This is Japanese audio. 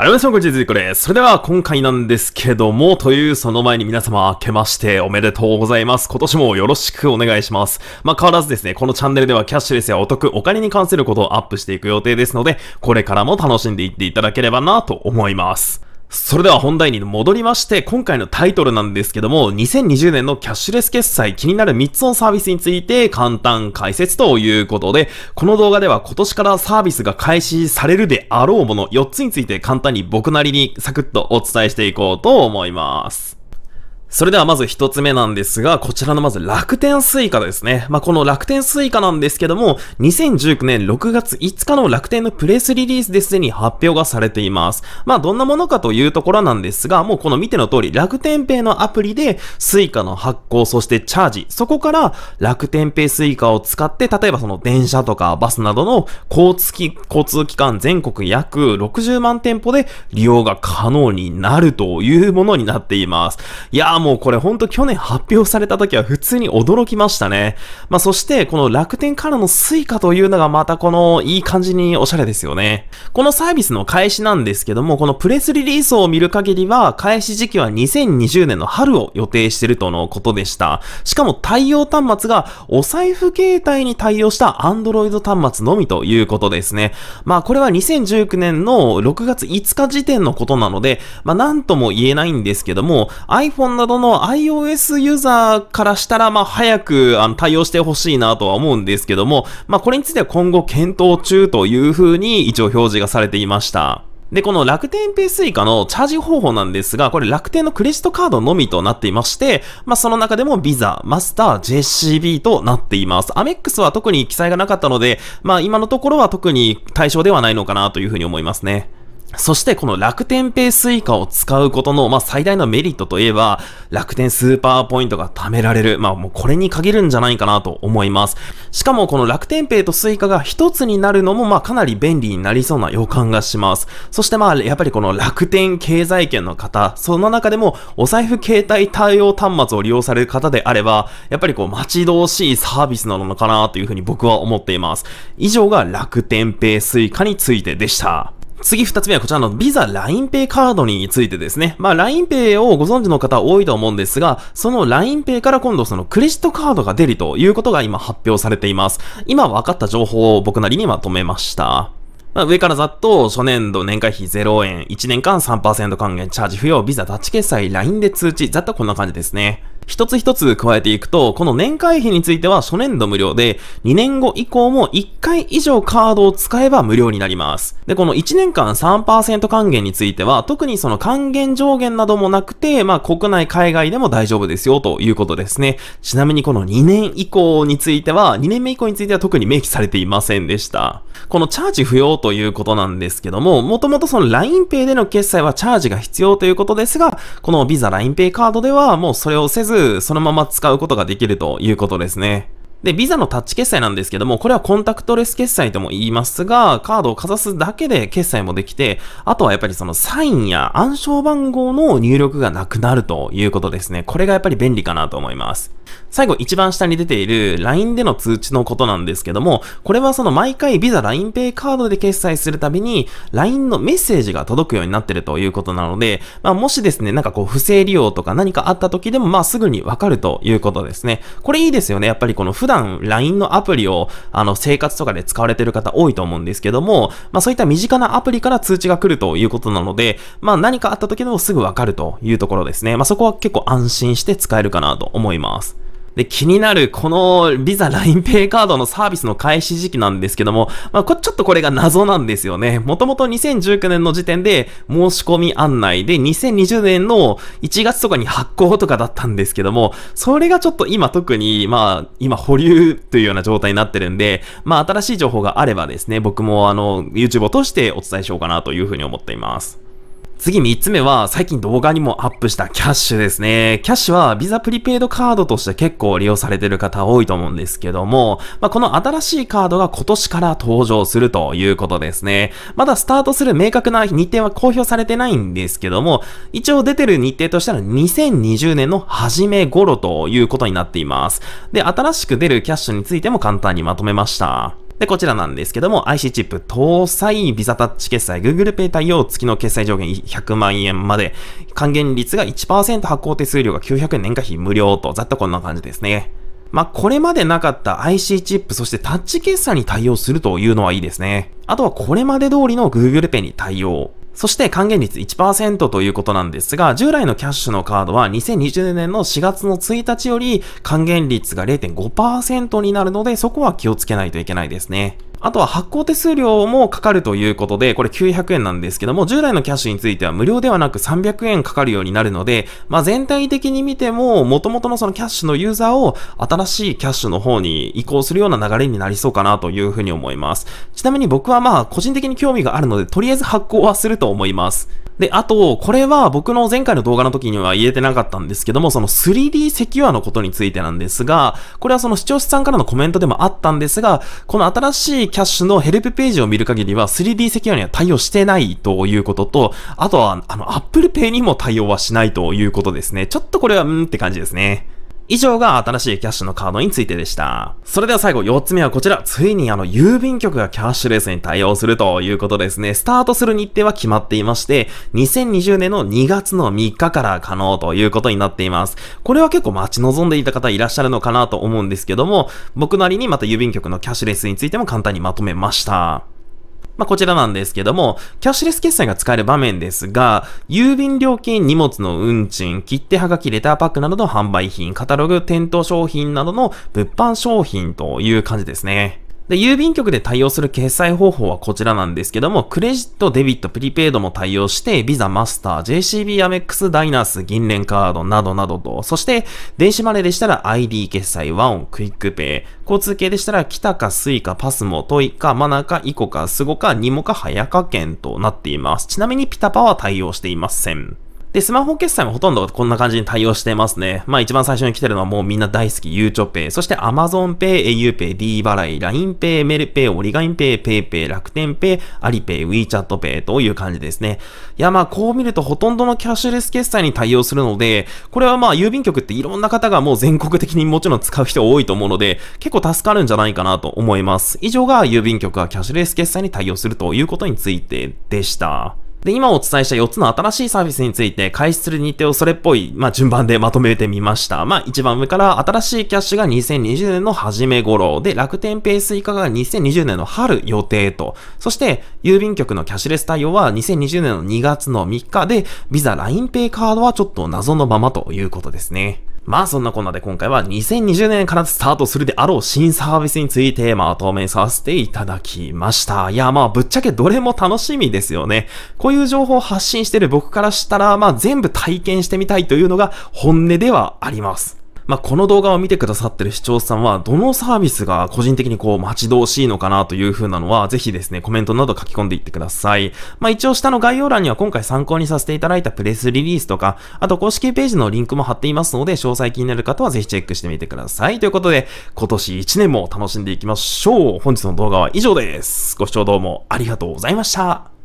ありがとうございまこんにちは、これ。それでは今回なんですけども、というその前に皆様明けましておめでとうございます。今年もよろしくお願いします。まあ、変わらずですね、このチャンネルではキャッシュレスやお得、お金に関することをアップしていく予定ですので、これからも楽しんでいっていただければなと思います。それでは本題に戻りまして、今回のタイトルなんですけども、2020年のキャッシュレス決済気になる3つのサービスについて簡単解説ということで、この動画では今年からサービスが開始されるであろうもの4つについて簡単に僕なりにサクッとお伝えしていこうと思います。それではまず一つ目なんですが、こちらのまず楽天スイカですね。まあ、この楽天スイカなんですけども、2019年6月5日の楽天のプレスリリースですでに発表がされています。まあ、どんなものかというところなんですが、もうこの見ての通り、楽天ペイのアプリでスイカの発行、そしてチャージ、そこから楽天ペイスイカを使って、例えばその電車とかバスなどの交通機交通機関全国約60万店舗で利用が可能になるというものになっています。いやーもうこれほんと去年発表された時は普通に驚きましたね。まあそしてこの楽天からの suica というのがまたこのいい感じにおしゃれですよね。このサービスの開始なんですけども、このプレスリリースを見る限りは開始時期は2020年の春を予定してるとのことでした。しかも対応端末がお財布携帯に対応した Android 端末のみということですね。まあこれは2019年の6月5日時点のことなので、まあなんとも言えないんですけども、iPhone なドの iOS ユーザーからしたら、まあ、早くあの対応してほしいなとは思うんですけども、まあ、これについては今後検討中というふうに一応表示がされていました。で、この楽天ペイスイカのチャージ方法なんですが、これ楽天のクレジットカードのみとなっていまして、まあその中でもビザ、マスター、JCB となっています。アメックスは特に記載がなかったので、まあ今のところは特に対象ではないのかなというふうに思いますね。そしてこの楽天ペイスイカを使うことの、まあ、最大のメリットといえば、楽天スーパーポイントが貯められる。まあ、もうこれに限るんじゃないかなと思います。しかもこの楽天ペイとスイカが一つになるのも、まあ、かなり便利になりそうな予感がします。そしてまあ、やっぱりこの楽天経済圏の方、その中でもお財布携帯対応端末を利用される方であれば、やっぱりこう待ち遠しいサービスなのかなというふうに僕は思っています。以上が楽天ペイスイカについてでした。次二つ目はこちらの Visa LINEPay カードについてですね。まあ LINEPay をご存知の方多いと思うんですが、その LINEPay から今度そのクレジットカードが出るということが今発表されています。今分かった情報を僕なりにまとめました。まあ、上からざっと、初年度年会費0円、1年間3%還元、チャージ不要、ビザタッチ決済、LINE で通知、ざっとこんな感じですね。一つ一つ加えていくと、この年会費については初年度無料で、2年後以降も1回以上カードを使えば無料になります。で、この1年間3%還元については、特にその還元上限などもなくて、まあ国内海外でも大丈夫ですよということですね。ちなみにこの2年以降については、2年目以降については特に明記されていませんでした。このチャージ不要ということなんですけども、もともとその LINEPay での決済はチャージが必要ということですが、この Visa LINEPay カードではもうそれをせず、そのまま使うことができるということですね。で、ビザのタッチ決済なんですけども、これはコンタクトレス決済とも言いますが、カードをかざすだけで決済もできて、あとはやっぱりそのサインや暗証番号の入力がなくなるということですね。これがやっぱり便利かなと思います。最後一番下に出ている LINE での通知のことなんですけども、これはその毎回 Visa LINEPay カードで決済するたびに LINE のメッセージが届くようになってるということなので、まあ、もしですね、なんかこう不正利用とか何かあった時でもまあすぐにわかるということですね。これいいですよね。やっぱりこの普段 LINE のアプリをあの生活とかで使われてる方多いと思うんですけども、まあそういった身近なアプリから通知が来るということなので、まあ何かあった時でもすぐわかるというところですね。まあそこは結構安心して使えるかなと思います。で、気になるこのビザ、ラインペイカードのサービスの開始時期なんですけども、まあ、こちょっとこれが謎なんですよね。もともと2019年の時点で申し込み案内で、2020年の1月とかに発行とかだったんですけども、それがちょっと今特に、まあ、今保留というような状態になってるんで、まあ、新しい情報があればですね、僕もあの、YouTube を通してお伝えしようかなというふうに思っています。次3つ目は、最近動画にもアップしたキャッシュですね。キャッシュは、ビザプリペイドカードとして結構利用されてる方多いと思うんですけども、まあ、この新しいカードが今年から登場するということですね。まだスタートする明確な日程は公表されてないんですけども、一応出てる日程としたら2020年の初め頃ということになっています。で、新しく出るキャッシュについても簡単にまとめました。で、こちらなんですけども、IC チップ搭載ビザタッチ決済、Google Pay 対応月の決済上限100万円まで、還元率が1%発行手数料が900円年間費無料と、ざっとこんな感じですね。まあ、これまでなかった IC チップ、そしてタッチ決済に対応するというのはいいですね。あとはこれまで通りの Google Pay に対応。そして還元率1%ということなんですが、従来のキャッシュのカードは2020年の4月の1日より還元率が0.5%になるので、そこは気をつけないといけないですね。あとは発行手数料もかかるということで、これ900円なんですけども、従来のキャッシュについては無料ではなく300円かかるようになるので、まあ、全体的に見ても、元々のそのキャッシュのユーザーを新しいキャッシュの方に移行するような流れになりそうかなというふうに思います。ちなみに僕はまあ、個人的に興味があるので、とりあえず発行はすると思います。で、あと、これは僕の前回の動画の時には言えてなかったんですけども、その 3D セキュアのことについてなんですが、これはその視聴者さんからのコメントでもあったんですが、この新しい 3D キャッシュのヘルプページを見る限りは 3D セキュアには対応してないということと、あとは、あの、Apple Pay にも対応はしないということですね。ちょっとこれは、んんって感じですね。以上が新しいキャッシュのカードについてでした。それでは最後、4つ目はこちら。ついにあの、郵便局がキャッシュレスに対応するということですね。スタートする日程は決まっていまして、2020年の2月の3日から可能ということになっています。これは結構待ち望んでいた方いらっしゃるのかなと思うんですけども、僕なりにまた郵便局のキャッシュレスについても簡単にまとめました。まあ、こちらなんですけども、キャッシュレス決済が使える場面ですが、郵便料金、荷物の運賃、切手はがき、レターパックなどの販売品、カタログ、店頭商品などの物販商品という感じですね。で、郵便局で対応する決済方法はこちらなんですけども、クレジット、デビット、プリペイドも対応して、ビザ、マスター、JCB、アメックス、ダイナース、銀連カードなどなどと、そして、電子マネーでしたら ID 決済、ワオン、クイックペイ、交通系でしたら、キタかスイカ、パスモ、トイカ、マナか、イコか、スゴか、ニモか、ハヤか券となっています。ちなみにピタパは対応していません。で、スマホ決済もほとんどこんな感じに対応してますね。まあ一番最初に来てるのはもうみんな大好き、ゆうちょペイ、そして AmazonPay、auPay、D 払い、LINEPay、メルペイ、オリガインペイ、ペイペイ、楽天ペイ、アリペイ、WeChat p ペイという感じですね。いやまあこう見るとほとんどのキャッシュレス決済に対応するので、これはまあ郵便局っていろんな方がもう全国的にもちろん使う人多いと思うので、結構助かるんじゃないかなと思います。以上が郵便局がキャッシュレス決済に対応するということについてでした。で、今お伝えした4つの新しいサービスについて開始する日程をそれっぽい、まあ、順番でまとめてみました。まあ、番上から新しいキャッシュが2020年の初め頃で、楽天ペース以下が2020年の春予定と、そして郵便局のキャッシュレス対応は2020年の2月の3日で、ビザラインペイカードはちょっと謎のままということですね。まあそんなこんなで今回は2020年からスタートするであろう新サービスについてまとめさせていただきました。いやまあぶっちゃけどれも楽しみですよね。こういう情報を発信してる僕からしたらまあ全部体験してみたいというのが本音ではあります。まあ、この動画を見てくださってる視聴者さんは、どのサービスが個人的にこう待ち遠しいのかなという風なのは、ぜひですね、コメントなど書き込んでいってください。まあ、一応下の概要欄には今回参考にさせていただいたプレスリリースとか、あと公式ページのリンクも貼っていますので、詳細気になる方はぜひチェックしてみてください。ということで、今年1年も楽しんでいきましょう。本日の動画は以上です。ご視聴どうもありがとうございました。